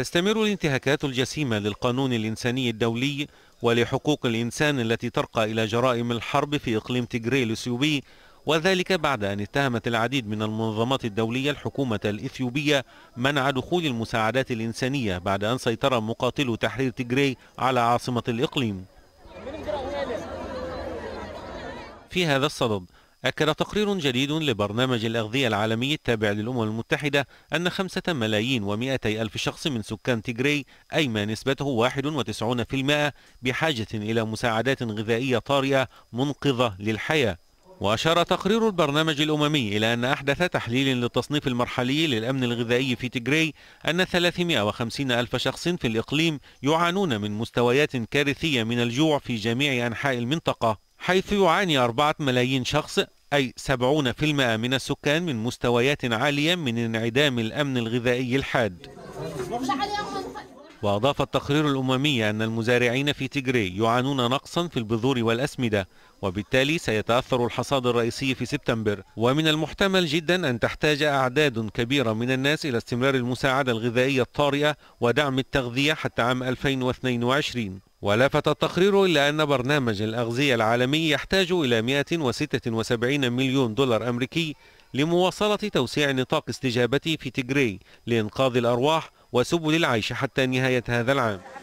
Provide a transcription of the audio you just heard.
تستمر الانتهاكات الجسيمة للقانون الإنساني الدولي ولحقوق الإنسان التي ترقى إلى جرائم الحرب في إقليم تجري الإثيوبي وذلك بعد أن اتهمت العديد من المنظمات الدولية الحكومة الإثيوبية منع دخول المساعدات الإنسانية بعد أن سيطر مقاتلو تحرير تجري على عاصمة الإقليم في هذا الصدد أكد تقرير جديد لبرنامج الأغذية العالمي التابع للأمم المتحدة أن خمسة ملايين ومئتي ألف شخص من سكان تيغري أي ما نسبته 91% بحاجة إلى مساعدات غذائية طارئة منقذة للحياة وأشار تقرير البرنامج الأممي إلى أن أحدث تحليل للتصنيف المرحلي للأمن الغذائي في تيغري أن 350 ألف شخص في الإقليم يعانون من مستويات كارثية من الجوع في جميع أنحاء المنطقة حيث يعاني 4 ملايين شخص أي 70% من السكان من مستويات عالية من انعدام الأمن الغذائي الحاد وأضاف التقرير الأممي أن المزارعين في تيجري يعانون نقصا في البذور والأسمدة وبالتالي سيتأثر الحصاد الرئيسي في سبتمبر ومن المحتمل جدا أن تحتاج أعداد كبيرة من الناس إلى استمرار المساعدة الغذائية الطارئة ودعم التغذية حتى عام 2022 ولفت التقرير إلى أن برنامج الأغذية العالمي يحتاج إلى 176 مليون دولار أمريكي لمواصلة توسيع نطاق استجابته في تجري لإنقاذ الأرواح وسبل العيش حتى نهاية هذا العام